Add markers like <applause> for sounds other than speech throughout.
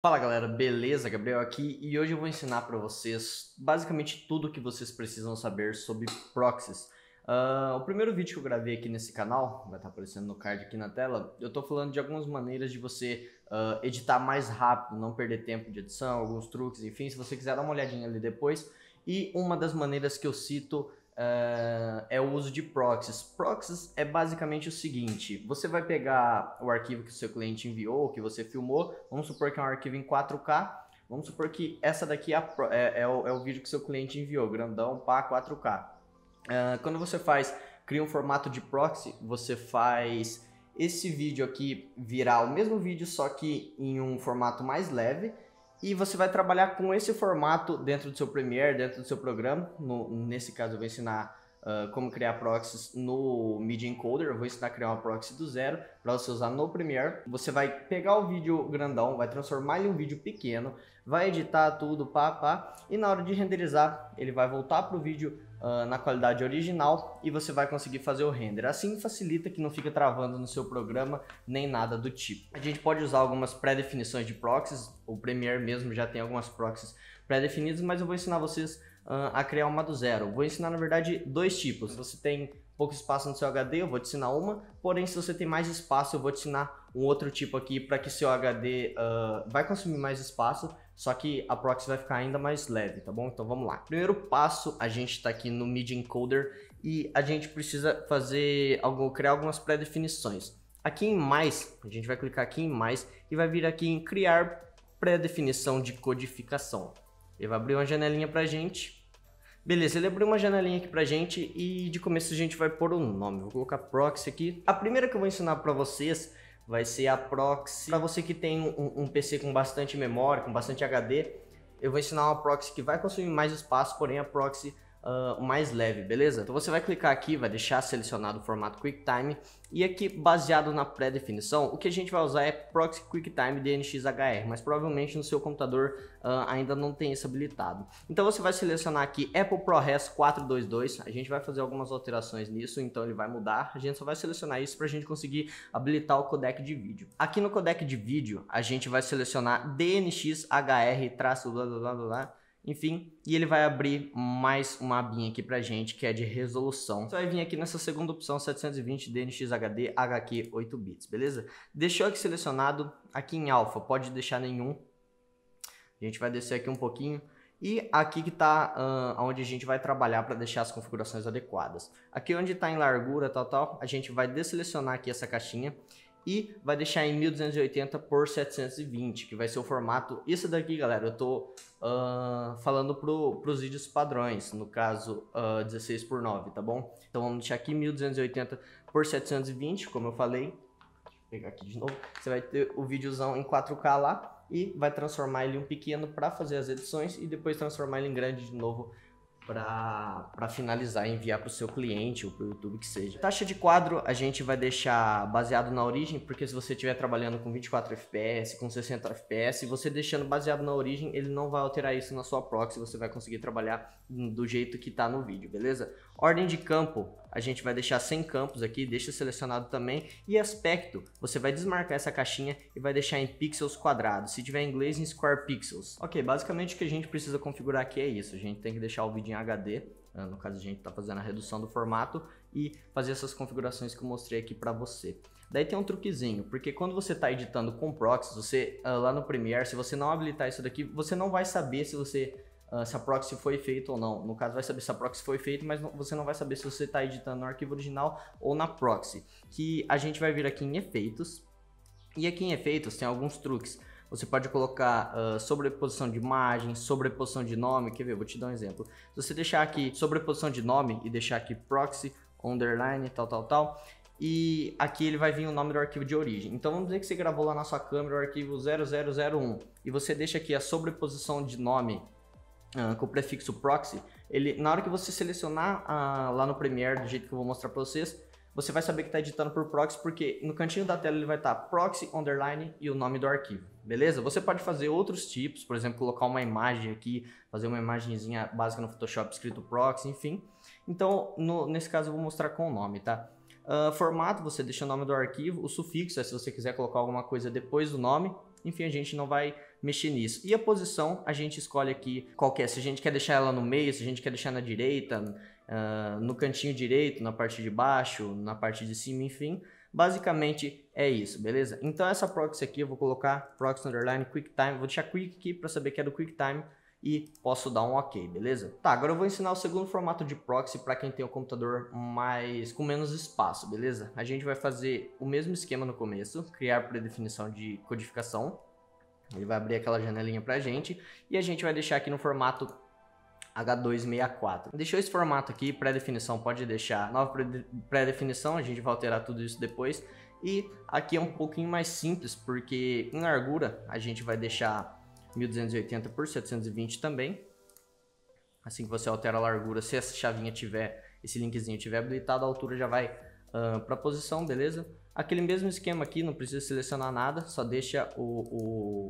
Fala galera, beleza? Gabriel aqui e hoje eu vou ensinar para vocês basicamente tudo o que vocês precisam saber sobre proxies. Uh, o primeiro vídeo que eu gravei aqui nesse canal, vai estar tá aparecendo no card aqui na tela, eu estou falando de algumas maneiras de você uh, editar mais rápido, não perder tempo de edição, alguns truques, enfim, se você quiser dar uma olhadinha ali depois. E uma das maneiras que eu cito uh, é o uso de proxies. Proxies é basicamente o seguinte: você vai pegar o arquivo que o seu cliente enviou, que você filmou, vamos supor que é um arquivo em 4K. Vamos supor que essa daqui é, é, é, o, é o, vídeo que seu cliente enviou, grandão, pá, 4K. Uh, ah, quando você faz, cria um formato de proxy, você faz esse vídeo aqui virar o mesmo vídeo, só que em um formato mais leve e você vai trabalhar com esse formato dentro do seu Premiere, dentro do seu programa. No, nesse caso, eu vou ensinar uh, como criar proxies no Media Encoder. Eu vou ensinar a criar uma proxy do zero para você usar no Premiere. Você vai pegar o vídeo grandão, vai transformar ele em um vídeo pequeno, vai editar tudo, pá, pá, e na hora de renderizar, ele vai voltar para o vídeo uh, na qualidade original e você vai conseguir fazer o render. Assim facilita que não fica travando no seu programa nem nada do tipo. A gente pode usar algumas pré-definições de proxies, o Premiere mesmo já tem algumas proxies pré-definidas, mas eu vou ensinar vocês uh, a criar uma do zero. Vou ensinar, na verdade, dois tipos. Você tem pouco espaço no seu HD, eu vou te ensinar uma, porém se você tem mais espaço, eu vou te ensinar um outro tipo aqui para que seu HD uh, ah, vai consumir mais espaço, só que a proxy vai ficar ainda mais leve, tá bom? Então vamos lá. Primeiro passo, a gente está aqui no mid encoder e a gente precisa fazer algo, criar algumas pré-definições. Aqui em mais, a gente vai clicar aqui em mais e vai vir aqui em criar pré-definição de codificação. Ele vai abrir uma janelinha pra gente. Beleza, ele abriu uma janelinha aqui pra gente e de começo a gente vai pôr o um nome. Vou colocar proxy aqui. A primeira que eu vou ensinar para vocês vai ser a proxy. Para você que tem um, um, PC com bastante memória, com bastante HD, eu vou ensinar uma proxy que vai consumir mais espaço, porém a proxy uh, mais leve, beleza? Então você vai clicar aqui, vai deixar selecionado o formato QuickTime e aqui, baseado na pré-definição, o que a gente vai usar é Proxy QuickTime DNxHR, mas provavelmente no seu computador uh, ainda não tem isso habilitado. Então você vai selecionar aqui Apple ProRes 422, a gente vai fazer algumas alterações nisso, então ele vai mudar, a gente só vai selecionar isso para a gente conseguir habilitar o codec de vídeo. Aqui no codec de vídeo, a gente vai selecionar DNxHR, traço blá blá blá blá, enfim, e ele vai abrir mais uma abinha aqui pra gente, que é de resolução. Você vai vir aqui nessa segunda opção, 720 DNX HD HQ 8 bits, beleza? Deixou aqui selecionado, aqui em alfa, pode deixar nenhum. A gente vai descer aqui um pouquinho. E aqui que está uh, ah, onde a gente vai trabalhar para deixar as configurações adequadas. Aqui onde está em largura, tal, tal, a gente vai deselecionar aqui essa caixinha e vai deixar em 1280 por 720, que vai ser o formato. Isso daqui, galera, eu tô uh, falando para os vídeos padrões, no caso uh, ah, 16 por 9, tá bom? Então vamos deixar aqui 1280 por 720, como eu falei. Vou pegar aqui de novo. Você vai ter o videozão em 4K lá e vai transformar ele em um pequeno para fazer as edições e depois transformar ele em grande de novo para finalizar e enviar para o seu cliente ou para o YouTube que seja. Taxa de quadro a gente vai deixar baseado na origem, porque se você estiver trabalhando com 24 FPS, com 60 FPS, você deixando baseado na origem, ele não vai alterar isso na sua proxy, você vai conseguir trabalhar do jeito que está no vídeo, beleza? Ordem de campo, a gente vai deixar sem campos aqui, deixa selecionado também. E aspecto, você vai desmarcar essa caixinha e vai deixar em pixels quadrados. Se tiver em inglês, em square pixels. Ok, basicamente o que a gente precisa configurar aqui é isso. A gente tem que deixar o vídeo em HD, né, no caso a gente está fazendo a redução do formato, e fazer essas configurações que eu mostrei aqui para você. Daí tem um truquezinho, porque quando você está editando com proxies, você ah, lá no Premiere, se você não habilitar isso daqui, você não vai saber se você uh, se a proxy foi feita ou não. No caso, vai saber se a proxy foi feita, mas não, você não vai saber se você está editando no arquivo original ou na proxy. Que a gente vai vir aqui em efeitos. E aqui em efeitos tem alguns truques. Você pode colocar uh, sobreposição de imagem, sobreposição de nome. Quer ver? Vou te dar um exemplo. Se você deixar aqui sobreposição de nome e deixar aqui proxy, underline, tal, tal, tal, e aqui ele vai vir o nome do arquivo de origem. Então vamos dizer que você gravou lá na sua câmera o arquivo 0001 e você deixa aqui a sobreposição de nome ah, com o prefixo proxy, ele, na hora que você selecionar ah, lá no Premiere, do jeito que eu vou mostrar para vocês, você vai saber que está editando por proxy, porque no cantinho da tela ele vai estar tá proxy, underline e o nome do arquivo, beleza? Você pode fazer outros tipos, por exemplo, colocar uma imagem aqui, fazer uma imagenzinha básica no Photoshop escrito proxy, enfim. Então, no, nesse caso eu vou mostrar com o nome, tá? Uh, formato, você deixa o nome do arquivo, o sufixo é se você quiser colocar alguma coisa depois do nome, enfim, a gente não vai mexer nisso. E a posição, a gente escolhe aqui qual é. Se a gente quer deixar ela no meio, se a gente quer deixar na direita, uh, no cantinho direito, na parte de baixo, na parte de cima, enfim. Basicamente é isso, beleza? Então essa proxy aqui eu vou colocar proxy underline quicktime, vou deixar quick aqui para saber que é do quicktime e posso dar um ok, beleza? Tá, agora eu vou ensinar o segundo formato de proxy para quem tem o um computador mais com menos espaço, beleza? A gente vai fazer o mesmo esquema no começo, criar predefinição de codificação, ele vai abrir aquela janelinha pra gente e a gente vai deixar aqui no formato H264. Deixou esse formato aqui, pré-definição, pode deixar nova pré-definição, a gente vai alterar tudo isso depois. E aqui é um pouquinho mais simples, porque em largura a gente vai deixar 1280 por 720 também. Assim que você altera a largura, se essa chavinha tiver, esse linkzinho tiver habilitado, a altura já vai uh, para a posição, beleza? Aquele mesmo esquema aqui, não precisa selecionar nada, só deixa o, o,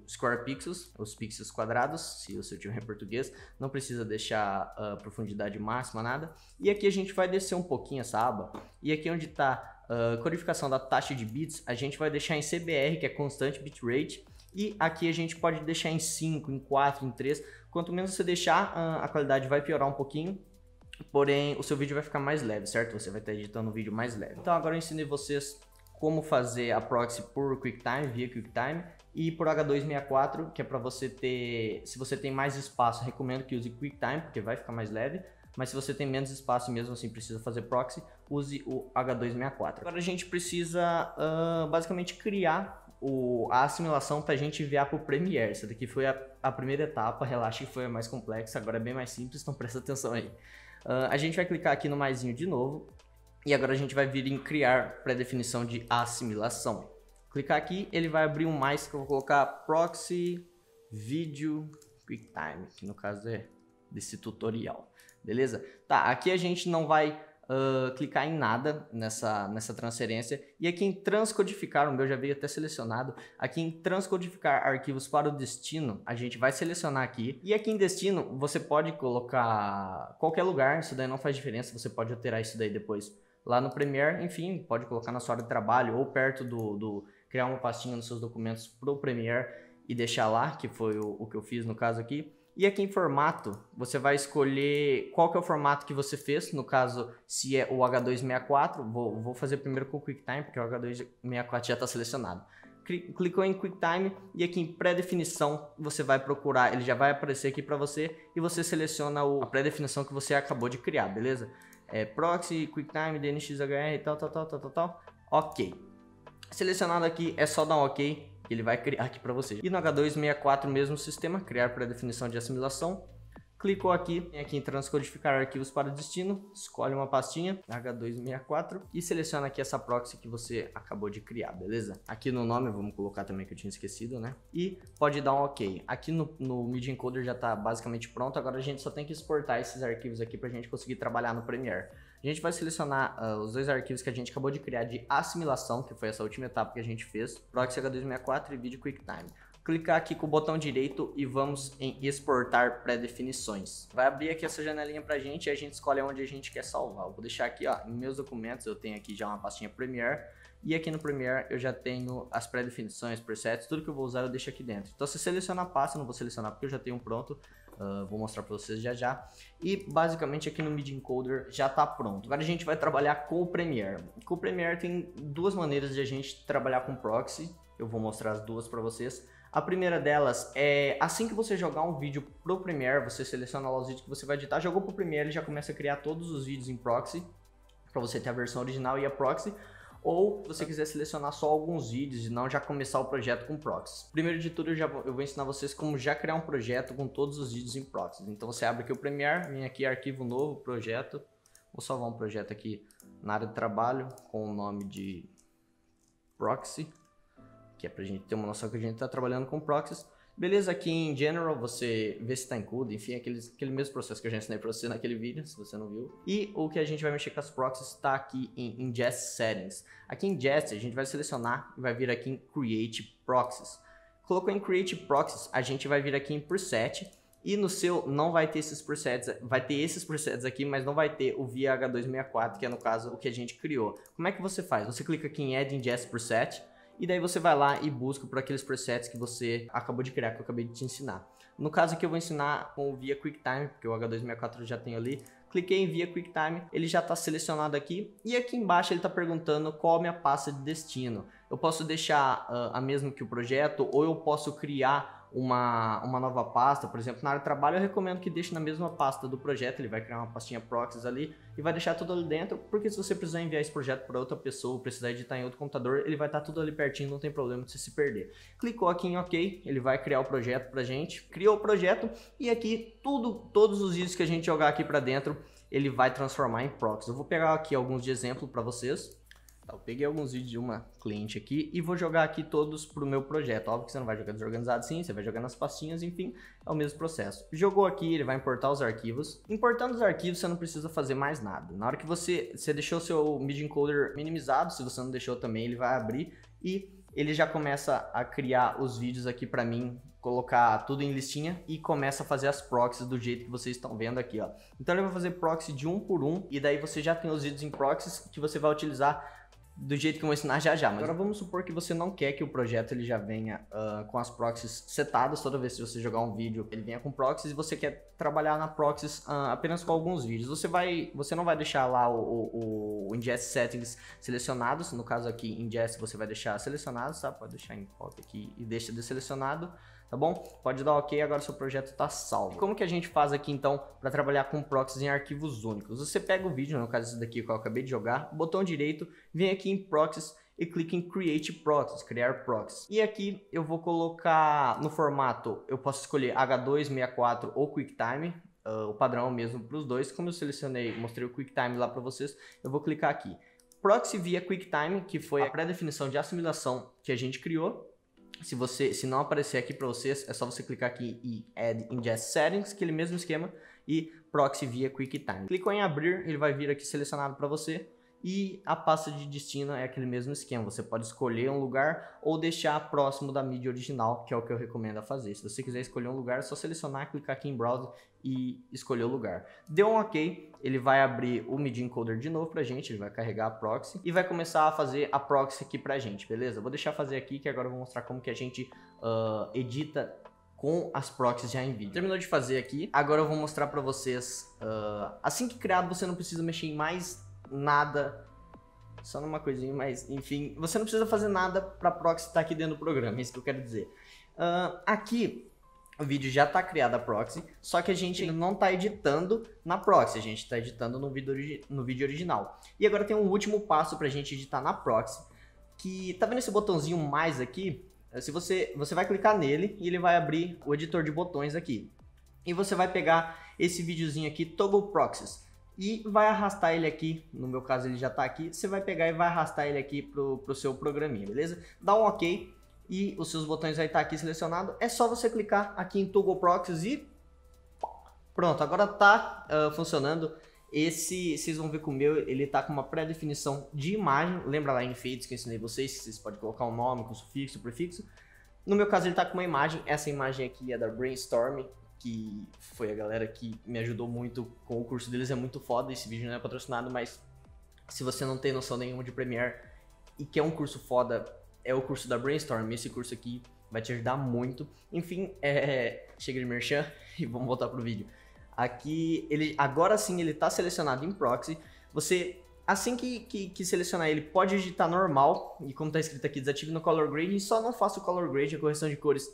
o square pixels, os pixels quadrados, se o seu time em é português, não precisa deixar uh, profundidade máxima, nada. E aqui a gente vai descer um pouquinho essa aba, e aqui onde está uh, ah, codificação da taxa de bits, a gente vai deixar em CBR, que é constante Bitrate, e aqui a gente pode deixar em 5, em 4, em 3. Quanto menos você deixar, ah, a qualidade vai piorar um pouquinho, Porém, o seu vídeo vai ficar mais leve, certo? Você vai estar editando um vídeo mais leve. Então agora eu ensinei vocês como fazer a proxy por QuickTime, via QuickTime, e por H264, que é para você ter, se você tem mais espaço, recomendo que use QuickTime, porque vai ficar mais leve, mas se você tem menos espaço mesmo assim precisa fazer proxy, use o H264. Agora a gente precisa uh, basicamente criar o, a assimilação para a gente enviar para o Premiere. Essa daqui foi a, a primeira etapa, relaxa que foi a mais complexa, agora é bem mais simples, então <laughs> presta atenção aí. Uh, a gente vai clicar aqui no maisinho de novo e agora a gente vai vir em criar pré-definição de assimilação. Clicar aqui, ele vai abrir um mais que eu vou colocar proxy vídeo QuickTime, que no caso é desse tutorial, beleza? Tá, aqui a gente não vai uh, clicar em nada nessa, nessa transferência. E aqui em transcodificar, o meu já veio até selecionado. Aqui em transcodificar arquivos para o destino, a gente vai selecionar aqui. E aqui em destino, você pode colocar qualquer lugar, isso daí não faz diferença, você pode alterar isso daí depois lá no Premiere. Enfim, pode colocar na sua área de trabalho ou perto do, do criar uma pastinha nos seus documentos para o Premiere e deixar lá, que foi o, o que eu fiz no caso aqui. E aqui em formato, você vai escolher qual que é o formato que você fez, no caso, se é o H264, vou, vou fazer primeiro com o QuickTime, porque o H264 já está selecionado. Clicou em QuickTime e aqui em pré-definição você vai procurar, ele já vai aparecer aqui para você e você seleciona o, a pré-definição que você acabou de criar, beleza? É, proxy, QuickTime, DNXHR e tal, tal, tal, tal, tal, tal. Ok. Selecionado aqui é só dar um ok que ele vai criar aqui para você. E no H264 mesmo sistema, criar para definição de assimilação. Clicou aqui, vem aqui em transcodificar arquivos para destino, escolhe uma pastinha, H264, e seleciona aqui essa proxy que você acabou de criar, beleza? Aqui no nome, vamos colocar também que eu tinha esquecido, né? E pode dar um OK. Aqui no, no MIDI Encoder já está basicamente pronto, agora a gente só tem que exportar esses arquivos aqui para a gente conseguir trabalhar no Premiere. A gente vai selecionar uh, os dois arquivos que a gente acabou de criar de assimilação, que foi essa última etapa que a gente fez, Proxy H264 e Video QuickTime. Clicar aqui com o botão direito e vamos em exportar pré-definições. Vai abrir aqui essa janelinha pra gente e a gente escolhe onde a gente quer salvar. Eu vou deixar aqui, ó, em meus documentos eu tenho aqui já uma pastinha Premiere e aqui no Premiere eu já tenho as pré-definições, presets, tudo que eu vou usar eu deixo aqui dentro. Então se seleciona a pasta, não vou selecionar porque eu já tenho um pronto, ah, vou mostrar para vocês já já. E basicamente aqui no MIDI Encoder já está pronto. Agora a gente vai trabalhar com o Premiere. Com o Premiere tem duas maneiras de a gente trabalhar com proxy. Eu vou mostrar as duas para vocês. A primeira delas é assim que você jogar um vídeo pro Premiere, você seleciona lá os vídeos que você vai editar, jogou pro Premiere, ele já começa a criar todos os vídeos em proxy para você ter a versão original e a proxy ou você quiser selecionar só alguns vídeos e não já começar o projeto com proxies. Primeiro de tudo, eu, já vou, eu vou ensinar vocês como já criar um projeto com todos os vídeos em proxies. Então você abre aqui o Premiere, vem aqui arquivo novo, projeto. Vou salvar um projeto aqui na área de trabalho com o nome de proxy, que é para a gente ter uma noção que a gente está trabalhando com proxies. Beleza, aqui em General você vê se está em CUDA, enfim, aquele, aquele mesmo processo que eu já ensinei para você naquele vídeo, se você não viu. E o que a gente vai mexer com as proxies está aqui em Ingest Settings. Aqui em Ingest a gente vai selecionar e vai vir aqui em Create Proxies. Colocou em Create Proxies, a gente vai vir aqui em Preset e no seu não vai ter esses presets, vai ter esses presets aqui, mas não vai ter o VH264, que é no caso o que a gente criou. Como é que você faz? Você clica aqui em Add Ingest Preset, e daí você vai lá e busca por aqueles presets que você acabou de criar, que eu acabei de te ensinar. No caso aqui eu vou ensinar com via QuickTime, porque o H264 já tenho ali, cliquei em via QuickTime, ele já está selecionado aqui, e aqui embaixo ele está perguntando qual a minha pasta de destino. Eu posso deixar uh, a mesma que o projeto, ou eu posso criar uma, uma nova pasta, por exemplo, na área de trabalho, eu recomendo que deixe na mesma pasta do projeto, ele vai criar uma pastinha proxies ali e vai deixar tudo ali dentro, porque se você precisar enviar esse projeto para outra pessoa, precisar editar em outro computador, ele vai estar tá tudo ali pertinho, não tem problema de você se perder. Clicou aqui em OK, ele vai criar o projeto para gente, criou o projeto e aqui tudo, todos os vídeos que a gente jogar aqui para dentro, ele vai transformar em proxies. Eu vou pegar aqui alguns de exemplo para vocês. Eu peguei alguns vídeos de uma cliente aqui e vou jogar aqui todos pro meu projeto. Óbvio que você não vai jogar desorganizado sim, você vai jogar nas pastinhas, enfim, é o mesmo processo. Jogou aqui, ele vai importar os arquivos. Importando os arquivos, você não precisa fazer mais nada. Na hora que você, você deixou seu media encoder minimizado, se você não deixou também, ele vai abrir e ele já começa a criar os vídeos aqui para mim, colocar tudo em listinha e começa a fazer as proxies do jeito que vocês estão vendo aqui, ó. Então ele vai fazer proxy de um por um e daí você já tem os vídeos em proxies que você vai utilizar do jeito que eu vou ensinar já já. Mas agora vamos supor que você não quer que o projeto ele já venha uh, com as proxies setadas toda vez que você jogar um vídeo, ele venha com proxies e você quer trabalhar na proxies uh, apenas com alguns vídeos. Você vai, você não vai deixar lá o, o, o ingest settings selecionados, no caso aqui ingest você vai deixar selecionados, tá? Pode deixar em foto aqui e deixa deselecionado tá bom? Pode dar ok, agora seu projeto está salvo. E como que a gente faz aqui então para trabalhar com proxies em arquivos únicos? Você pega o vídeo, no caso esse daqui que eu acabei de jogar, botão direito, vem aqui em proxies e clica em Create Proxies, criar proxies. E aqui eu vou colocar no formato, eu posso escolher H264 ou QuickTime, uh, o padrão é mesmo para os dois. Como eu selecionei, mostrei o QuickTime lá para vocês, eu vou clicar aqui. Proxy via QuickTime, que foi a pré-definição de assimilação que a gente criou, se você, se não aparecer aqui para vocês, é só você clicar aqui em Add Ingest Settings, que mesmo esquema, e Proxy via QuickTime. Clicou em abrir, ele vai vir aqui selecionado para você. E a pasta de destino é aquele mesmo esquema. Você pode escolher um lugar ou deixar próximo da mídia original, que é o que eu recomendo a fazer. Se você quiser escolher um lugar, é só selecionar, clicar aqui em Browse e escolher o lugar. Deu um OK, ele vai abrir o MIDI encoder de novo pra gente, ele vai carregar a proxy e vai começar a fazer a proxy aqui pra gente, beleza? Vou deixar fazer aqui que agora eu vou mostrar como que a gente uh, edita com as proxies já em vídeo. Terminou de fazer aqui, agora eu vou mostrar pra vocês, uh, assim que criado você não precisa mexer em mais nada. Só numa coisinha, mas enfim, você não precisa fazer nada para proxy estar tá aqui dentro do programa, é isso que eu quero dizer. Uh, aqui, o vídeo já está criado a proxy, só que a gente não está editando na proxy, a gente está editando no vídeo, no vídeo original. E agora tem um último passo para a gente editar na proxy, que tá vendo esse botãozinho mais aqui? Eh, se você, você vai clicar nele e ele vai abrir o editor de botões aqui. E você vai pegar esse videozinho aqui, Toggle Proxies e vai arrastar ele aqui, no meu caso ele já está aqui, você vai pegar e vai arrastar ele aqui pro, pro seu programinha, beleza? Dá um ok e os seus botões vai estar tá aqui selecionado, é só você clicar aqui em Toggle Proxies e pronto, agora está uh, ah, funcionando. Esse, vocês vão ver que o meu, ele tá com uma pré-definição de imagem, lembra lá em efeitos que eu ensinei vocês, vocês podem colocar um nome com sufixo, prefixo. No meu caso ele está com uma imagem, essa imagem aqui é da Brainstorm, que foi a galera que me ajudou muito com o curso deles, é muito foda, esse vídeo não é patrocinado, mas se você não tem noção nenhuma de Premiere e que é um curso foda, é o curso da Brainstorm, esse curso aqui vai te ajudar muito. Enfim, é... chega de merchan <laughs> e vamos voltar pro vídeo. Aqui, ele agora sim ele tá selecionado em proxy, você Assim que, que, que, selecionar ele, pode digitar normal, e como está escrito aqui, desative no color e só não faça o color grade a correção de cores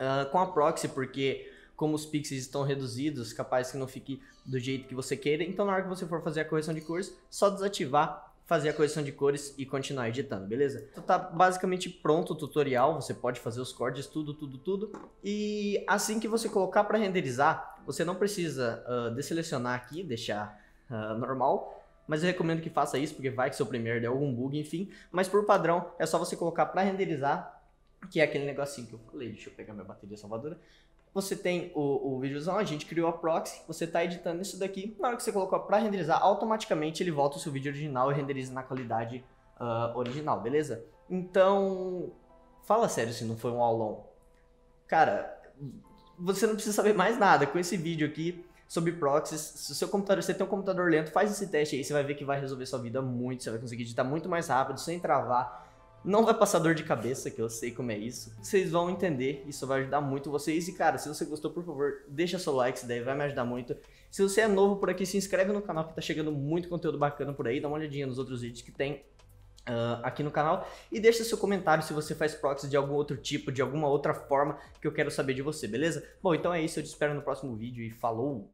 uh, com a proxy, porque como os pixels estão reduzidos, capaz que não fique do jeito que você queira. Então, na hora que você for fazer a correção de cores, só desativar, fazer a correção de cores e continuar editando, beleza? Então, tá basicamente pronto o tutorial, você pode fazer os cortes, tudo, tudo, tudo. E assim que você colocar para renderizar, você não precisa uh, deselecionar aqui, deixar uh, normal, mas eu recomendo que faça isso, porque vai que seu primeiro deu algum bug, enfim. Mas por padrão, é só você colocar para renderizar, que é aquele negocinho que eu falei, deixa eu pegar minha bateria salvadora, você tem o, o videozão, a gente criou a proxy, você está editando isso daqui, na hora que você colocou para renderizar, automaticamente ele volta o seu vídeo original e renderiza na qualidade uh, original, beleza? Então, fala sério se não foi um aulão. Cara, você não precisa saber mais nada com esse vídeo aqui sobre proxies. Se o seu computador, você tem um computador lento, faz esse teste aí, você vai ver que vai resolver sua vida muito, você vai conseguir editar muito mais rápido, sem travar. Não vai passar dor de cabeça, que eu sei como é isso. Vocês vão entender, isso vai ajudar muito vocês. E cara, se você gostou, por favor, deixa seu like, isso daí vai me ajudar muito. Se você é novo por aqui, se inscreve no canal que tá chegando muito conteúdo bacana por aí. Dá uma olhadinha nos outros vídeos que tem Uh, aqui no canal e deixa seu comentário se você faz proxy de algum outro tipo, de alguma outra forma que eu quero saber de você, beleza? Bom, então é isso, eu te espero no próximo vídeo e falou!